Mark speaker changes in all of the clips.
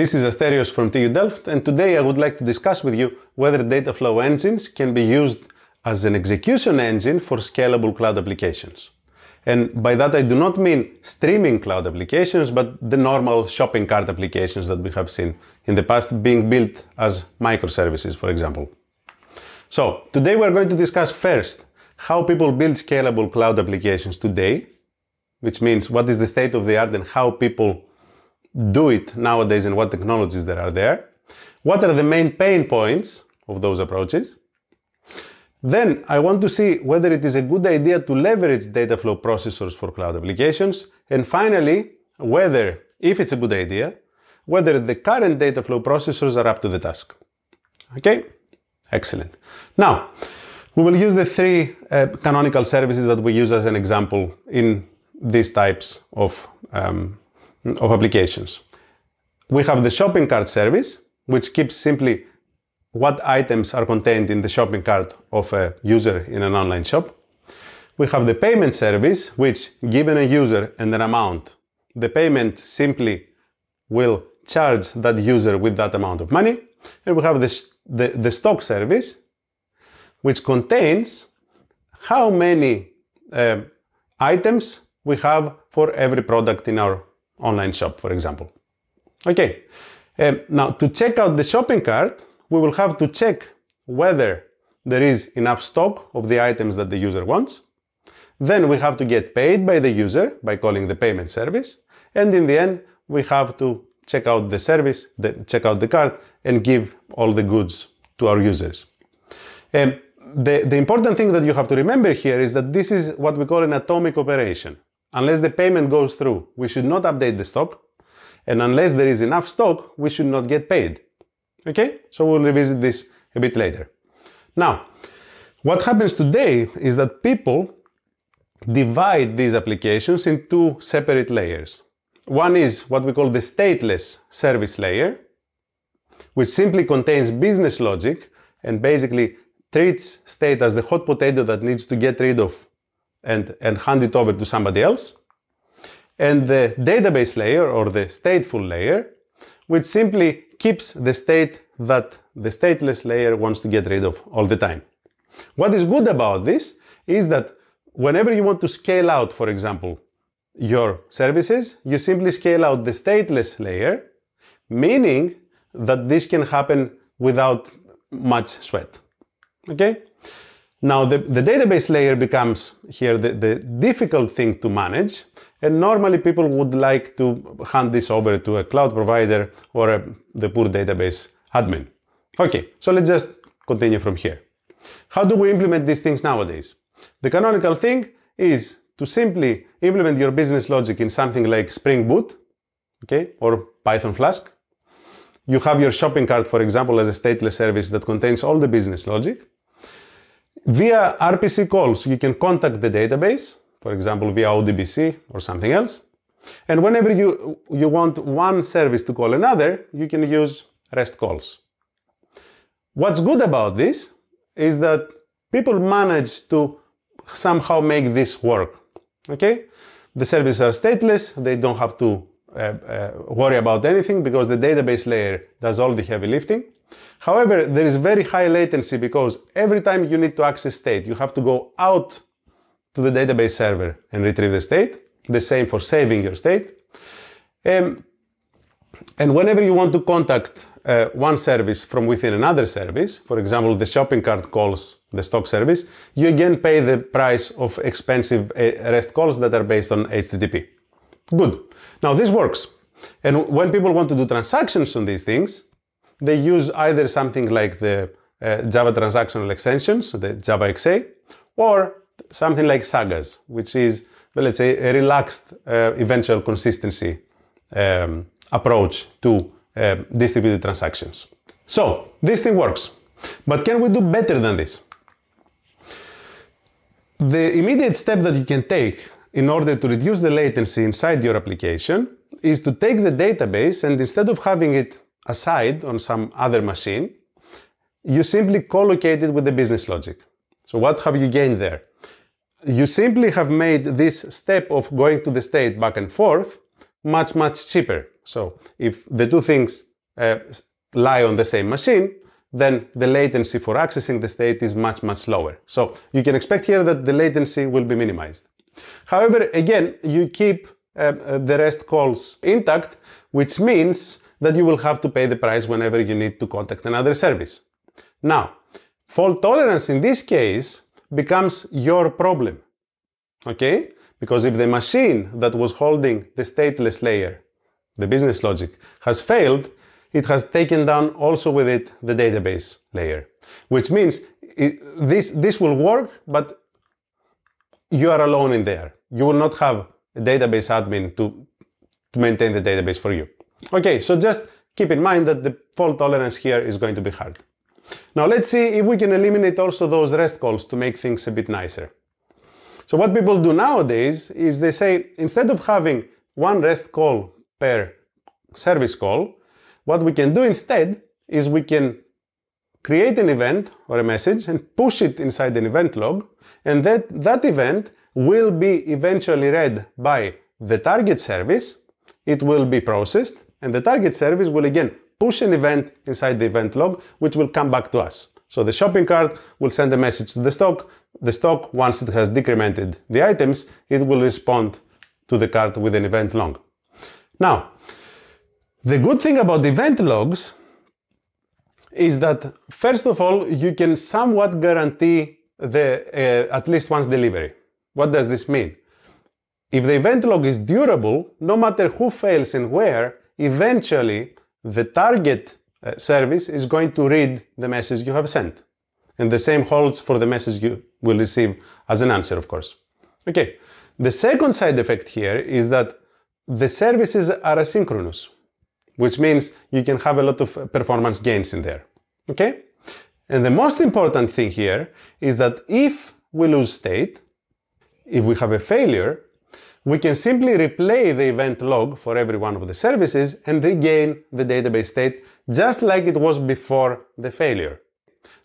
Speaker 1: This is Asterios from TU Delft and today I would like to discuss with you whether data flow engines can be used as an execution engine for scalable cloud applications. And by that I do not mean streaming cloud applications, but the normal shopping cart applications that we have seen in the past being built as microservices, for example. So today we're going to discuss first how people build scalable cloud applications today, which means what is the state of the art and how people do it nowadays and what technologies there are there. What are the main pain points of those approaches? Then I want to see whether it is a good idea to leverage Dataflow processors for cloud applications. And finally, whether, if it's a good idea, whether the current Dataflow processors are up to the task. Okay? Excellent. Now, we will use the three uh, canonical services that we use as an example in these types of um, of applications. We have the shopping cart service, which keeps simply what items are contained in the shopping cart of a user in an online shop. We have the payment service, which given a user and an amount, the payment simply will charge that user with that amount of money. And we have the, the, the stock service, which contains how many uh, items we have for every product in our online shop, for example. Okay, um, now to check out the shopping cart, we will have to check whether there is enough stock of the items that the user wants. Then we have to get paid by the user by calling the payment service. And in the end, we have to check out the service, the, check out the cart and give all the goods to our users. Um, the, the important thing that you have to remember here is that this is what we call an atomic operation unless the payment goes through, we should not update the stock. And unless there is enough stock, we should not get paid. Okay, so we'll revisit this a bit later. Now, what happens today is that people divide these applications into separate layers. One is what we call the stateless service layer, which simply contains business logic and basically treats state as the hot potato that needs to get rid of and, and hand it over to somebody else. And the database layer or the stateful layer, which simply keeps the state that the stateless layer wants to get rid of all the time. What is good about this is that whenever you want to scale out, for example, your services, you simply scale out the stateless layer, meaning that this can happen without much sweat. Okay? Now the, the database layer becomes here the, the difficult thing to manage and normally people would like to hand this over to a cloud provider or a, the poor database admin. Okay, so let's just continue from here. How do we implement these things nowadays? The canonical thing is to simply implement your business logic in something like Spring Boot, okay, or Python Flask. You have your shopping cart, for example, as a stateless service that contains all the business logic. Via RPC calls, you can contact the database, for example, via ODBC or something else. And whenever you, you want one service to call another, you can use REST calls. What's good about this is that people manage to somehow make this work, okay? The services are stateless, they don't have to uh, uh, worry about anything because the database layer does all the heavy lifting. However, there is very high latency because every time you need to access state, you have to go out to the database server and retrieve the state. The same for saving your state. Um, and whenever you want to contact uh, one service from within another service, for example, the shopping cart calls the stock service, you again pay the price of expensive uh, REST calls that are based on HTTP. Good. Now this works. And when people want to do transactions on these things, they use either something like the uh, Java transactional extensions, the Java XA, or something like sagas, which is, well, let's say, a relaxed uh, eventual consistency um, approach to uh, distributed transactions. So, this thing works. But can we do better than this? The immediate step that you can take in order to reduce the latency inside your application is to take the database and instead of having it aside on some other machine, you simply collocate it with the business logic. So what have you gained there? You simply have made this step of going to the state back and forth much, much cheaper. So if the two things uh, lie on the same machine, then the latency for accessing the state is much, much lower. So you can expect here that the latency will be minimized. However, again, you keep uh, uh the REST calls intact, which means that you will have to pay the price whenever you need to contact another service. Now, fault tolerance in this case becomes your problem. Okay? Because if the machine that was holding the stateless layer, the business logic, has failed, it has taken down also with it the database layer. Which means it, this, this will work, but you are alone in there. You will not have a database admin to, to maintain the database for you. Okay, so just keep in mind that the fault tolerance here is going to be hard. Now let's see if we can eliminate also those REST calls to make things a bit nicer. So what people do nowadays is they say, instead of having one REST call per service call, what we can do instead is we can create an event or a message and push it inside an event log, and that, that event will be eventually read by the target service, it will be processed, and the target service will again push an event inside the event log, which will come back to us. So the shopping cart will send a message to the stock. The stock, once it has decremented the items, it will respond to the cart with an event log. Now, the good thing about event logs is that, first of all, you can somewhat guarantee the uh, at least once delivery. What does this mean? If the event log is durable, no matter who fails and where, eventually the target uh, service is going to read the message you have sent. And the same holds for the message you will receive as an answer, of course. Okay, the second side effect here is that the services are asynchronous, which means you can have a lot of uh, performance gains in there. Okay? And the most important thing here is that if we lose state, if we have a failure, we can simply replay the event log for every one of the services and regain the database state just like it was before the failure.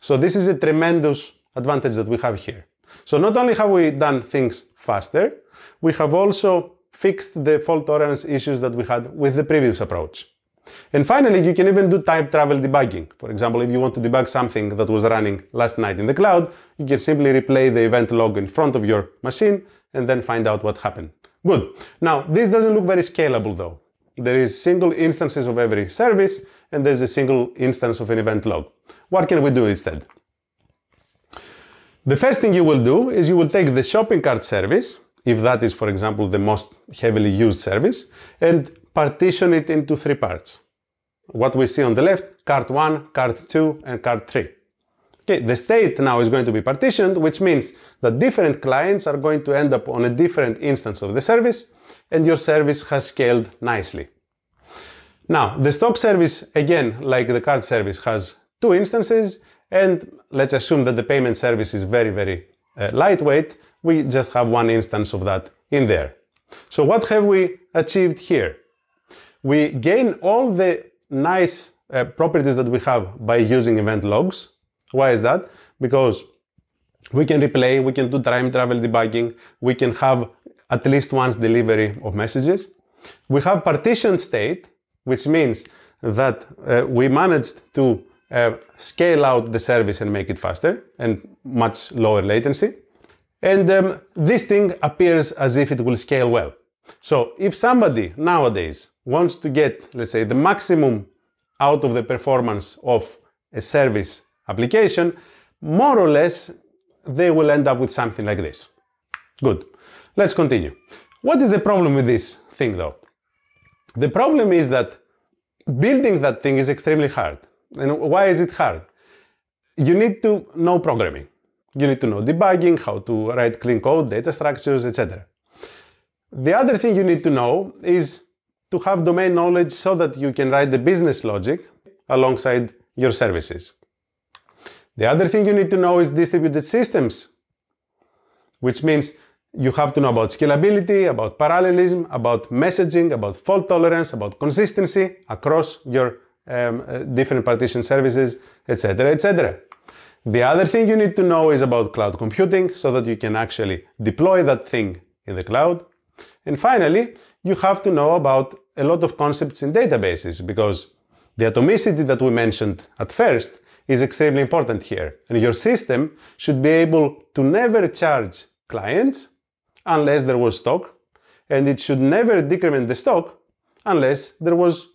Speaker 1: So this is a tremendous advantage that we have here. So not only have we done things faster, we have also fixed the fault tolerance issues that we had with the previous approach. And finally, you can even do time travel debugging. For example, if you want to debug something that was running last night in the cloud, you can simply replay the event log in front of your machine and then find out what happened. Good. Now, this doesn't look very scalable though. There is single instances of every service and there's a single instance of an event log. What can we do instead? The first thing you will do is you will take the shopping cart service, if that is, for example, the most heavily used service, and partition it into three parts. What we see on the left, cart 1, cart 2, and cart 3. Okay, the state now is going to be partitioned, which means that different clients are going to end up on a different instance of the service, and your service has scaled nicely. Now, the stock service, again, like the card service, has two instances, and let's assume that the payment service is very, very uh, lightweight. We just have one instance of that in there. So what have we achieved here? We gain all the nice uh, properties that we have by using event logs, why is that? Because we can replay, we can do time travel debugging, we can have at least once delivery of messages. We have partition state, which means that uh, we managed to uh, scale out the service and make it faster and much lower latency. And um, this thing appears as if it will scale well. So if somebody nowadays wants to get, let's say, the maximum out of the performance of a service application, more or less they will end up with something like this. Good. Let's continue. What is the problem with this thing though? The problem is that building that thing is extremely hard. And why is it hard? You need to know programming. You need to know debugging, how to write clean code, data structures, etc. The other thing you need to know is to have domain knowledge so that you can write the business logic alongside your services. The other thing you need to know is distributed systems, which means you have to know about scalability, about parallelism, about messaging, about fault tolerance, about consistency across your um, uh, different partition services, etc., etc. The other thing you need to know is about cloud computing so that you can actually deploy that thing in the cloud. And finally, you have to know about a lot of concepts in databases because the atomicity that we mentioned at first is extremely important here. And your system should be able to never charge clients unless there was stock, and it should never decrement the stock unless there was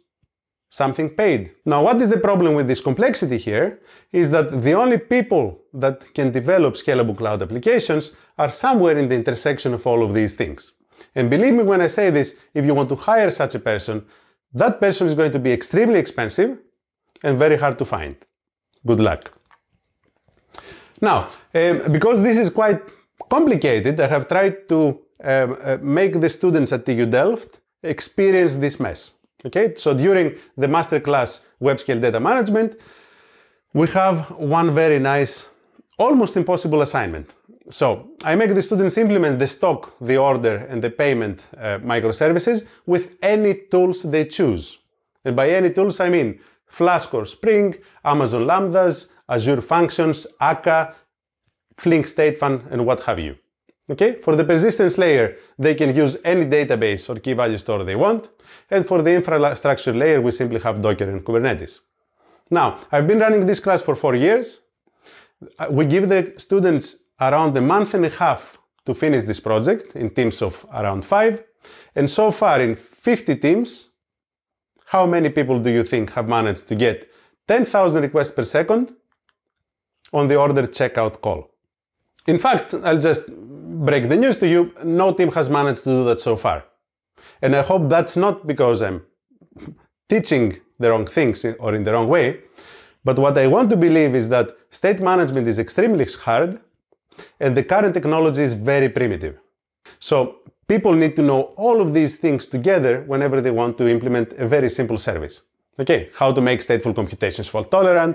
Speaker 1: something paid. Now, what is the problem with this complexity here is that the only people that can develop scalable cloud applications are somewhere in the intersection of all of these things. And believe me when I say this, if you want to hire such a person, that person is going to be extremely expensive and very hard to find. Good luck. Now, um, because this is quite complicated, I have tried to um, uh, make the students at TU Delft experience this mess. Okay, so during the masterclass Web Scale Data Management, we have one very nice, almost impossible assignment. So I make the students implement the stock, the order, and the payment uh, microservices with any tools they choose. And by any tools, I mean Flask or Spring, Amazon Lambdas, Azure Functions, Akka, Flink Statefan, and what have you. Okay, for the persistence layer, they can use any database or key value store they want. And for the infrastructure layer, we simply have Docker and Kubernetes. Now, I've been running this class for four years. Uh, we give the students around a month and a half to finish this project in teams of around five. And so far in 50 teams, how many people do you think have managed to get 10,000 requests per second on the order checkout call? In fact, I'll just break the news to you, no team has managed to do that so far. And I hope that's not because I'm teaching the wrong things or in the wrong way, but what I want to believe is that state management is extremely hard and the current technology is very primitive. So People need to know all of these things together whenever they want to implement a very simple service. Okay, how to make stateful computations fault tolerant,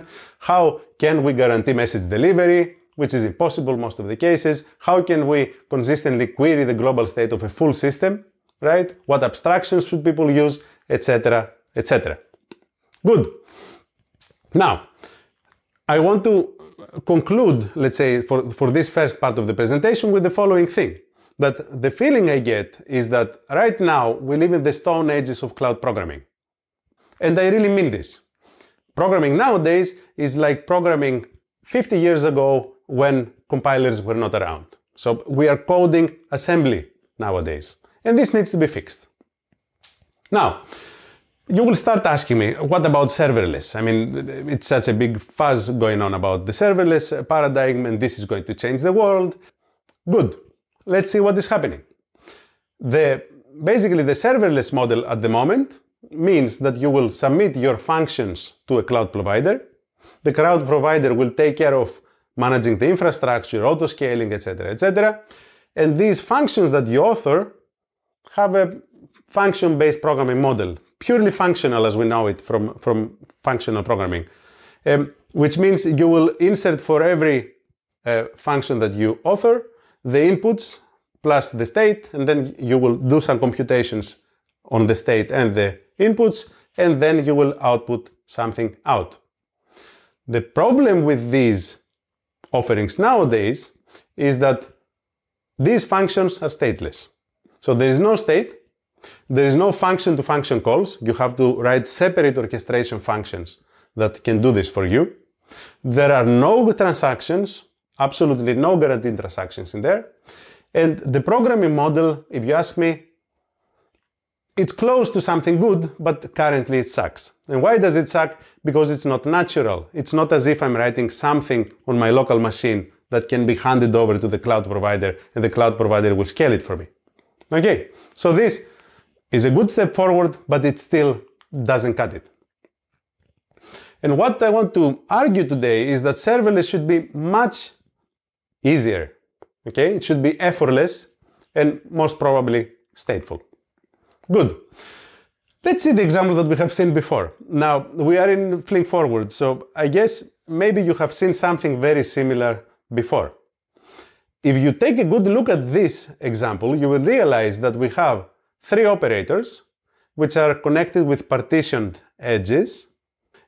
Speaker 1: how can we guarantee message delivery, which is impossible most of the cases, how can we consistently query the global state of a full system, right? What abstractions should people use, etc, etc. Good. Now, I want to conclude, let's say, for, for this first part of the presentation with the following thing. But the feeling I get is that right now we live in the stone ages of cloud programming. And I really mean this. Programming nowadays is like programming 50 years ago when compilers were not around. So we are coding assembly nowadays. And this needs to be fixed. Now, you will start asking me, what about serverless? I mean, it's such a big fuzz going on about the serverless paradigm and this is going to change the world. Good. Let's see what is happening. The, basically, the serverless model at the moment means that you will submit your functions to a cloud provider. The cloud provider will take care of managing the infrastructure, auto-scaling, etc., etc. And these functions that you author have a function-based programming model, purely functional as we know it from, from functional programming, um, which means you will insert for every uh, function that you author the inputs plus the state, and then you will do some computations on the state and the inputs, and then you will output something out. The problem with these offerings nowadays is that these functions are stateless. So there is no state, there is no function-to-function calls. You have to write separate orchestration functions that can do this for you. There are no transactions absolutely no guaranteed transactions in there. And the programming model, if you ask me, it's close to something good, but currently it sucks. And why does it suck? Because it's not natural. It's not as if I'm writing something on my local machine that can be handed over to the cloud provider and the cloud provider will scale it for me. Okay, so this is a good step forward, but it still doesn't cut it. And what I want to argue today is that serverless should be much easier. Okay, it should be effortless and most probably stateful. Good. Let's see the example that we have seen before. Now, we are in Flink Forward, so I guess maybe you have seen something very similar before. If you take a good look at this example, you will realize that we have three operators, which are connected with partitioned edges,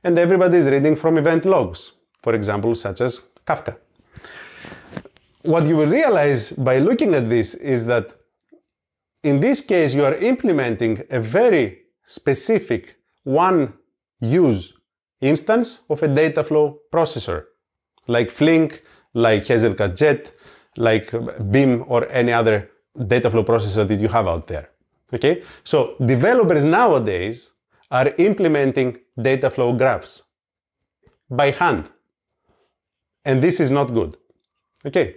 Speaker 1: and everybody is reading from event logs, for example, such as Kafka. What you will realize by looking at this is that in this case, you are implementing a very specific one use instance of a Dataflow processor, like Flink, like Hazelcast Jet, like Beam or any other Dataflow processor that you have out there. Okay, so developers nowadays are implementing Dataflow graphs by hand, and this is not good. Okay,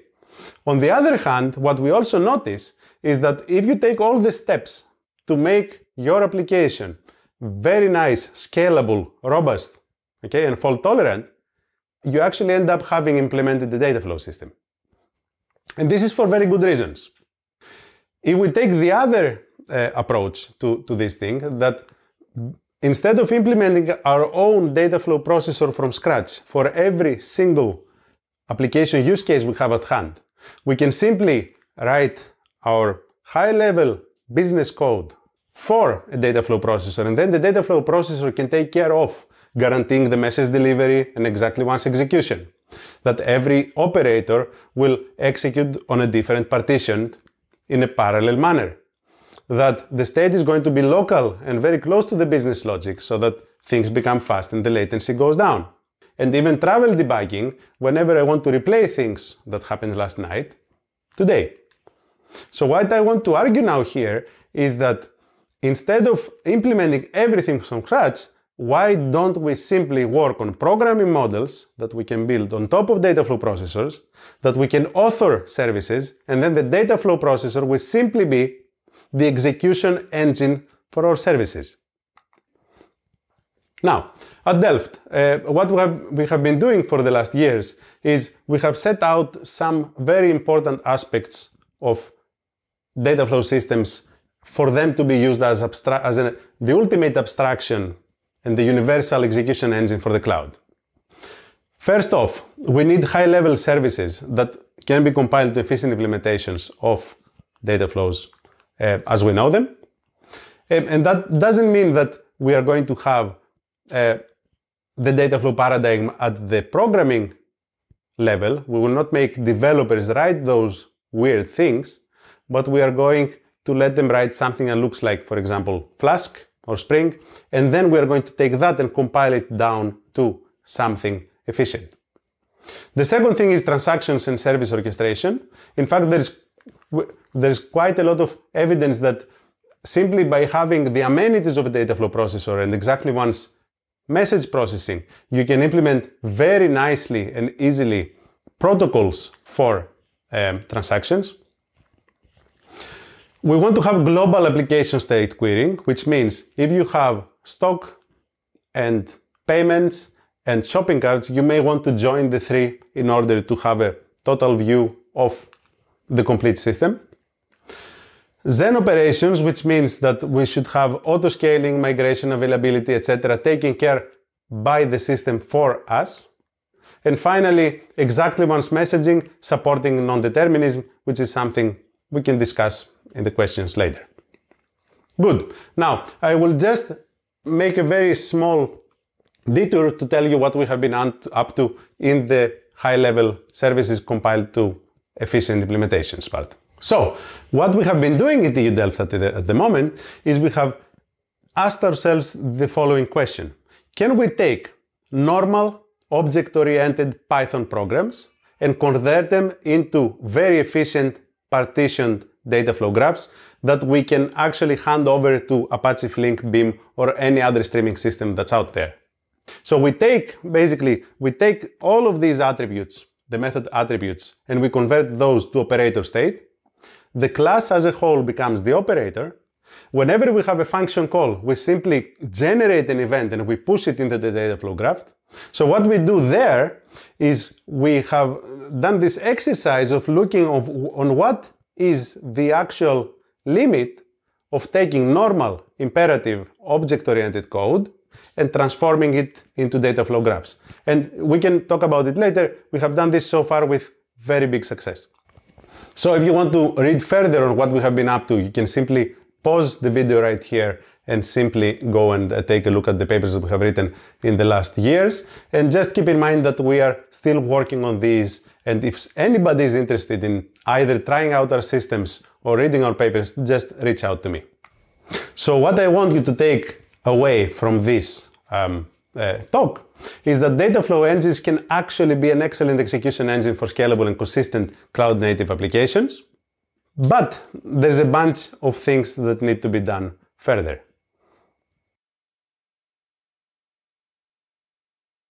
Speaker 1: on the other hand, what we also notice is that if you take all the steps to make your application very nice, scalable, robust, okay, and fault tolerant, you actually end up having implemented the data flow system. And this is for very good reasons. If we take the other uh, approach to, to this thing, that instead of implementing our own data flow processor from scratch for every single application use case we have at hand, we can simply write our high-level business code for a data flow processor, and then the data flow processor can take care of guaranteeing the message delivery and exactly once execution that every operator will execute on a different partition in a parallel manner. That the state is going to be local and very close to the business logic so that things become fast and the latency goes down and even travel debugging whenever I want to replay things that happened last night today. So what I want to argue now here is that instead of implementing everything from scratch, why don't we simply work on programming models that we can build on top of data flow processors, that we can author services, and then the data flow processor will simply be the execution engine for our services. Now, at Delft, uh, what we have, we have been doing for the last years is we have set out some very important aspects of data flow systems for them to be used as, as an, the ultimate abstraction and the universal execution engine for the cloud. First off, we need high-level services that can be compiled to efficient implementations of data flows uh, as we know them. Um, and that doesn't mean that we are going to have uh, the data flow paradigm at the programming level. We will not make developers write those weird things, but we are going to let them write something that looks like, for example, Flask or Spring, and then we are going to take that and compile it down to something efficient. The second thing is transactions and service orchestration. In fact, there's there's quite a lot of evidence that simply by having the amenities of a data flow processor and exactly once message processing. You can implement very nicely and easily protocols for um, transactions. We want to have global application state querying, which means if you have stock and payments and shopping carts, you may want to join the three in order to have a total view of the complete system. Zen operations, which means that we should have auto scaling, migration availability, etc., taken care by the system for us. And finally, exactly once messaging, supporting non-determinism, which is something we can discuss in the questions later. Good. Now, I will just make a very small detour to tell you what we have been up to in the high-level services compiled to efficient implementations part. So what we have been doing at the Delta at the, at the moment is we have asked ourselves the following question. Can we take normal object-oriented Python programs and convert them into very efficient partitioned data flow graphs that we can actually hand over to Apache Flink, Beam, or any other streaming system that's out there. So we take, basically, we take all of these attributes, the method attributes, and we convert those to operator state, the class as a whole becomes the operator. Whenever we have a function call, we simply generate an event and we push it into the data flow graph. So what we do there is we have done this exercise of looking of, on what is the actual limit of taking normal, imperative, object-oriented code and transforming it into data flow graphs. And we can talk about it later. We have done this so far with very big success. So if you want to read further on what we have been up to, you can simply pause the video right here and simply go and uh, take a look at the papers that we have written in the last years. And just keep in mind that we are still working on these. And if anybody is interested in either trying out our systems or reading our papers, just reach out to me. So what I want you to take away from this um, uh, talk is that data flow engines can actually be an excellent execution engine for scalable and consistent cloud native applications. But there's a bunch of things that need to be done further.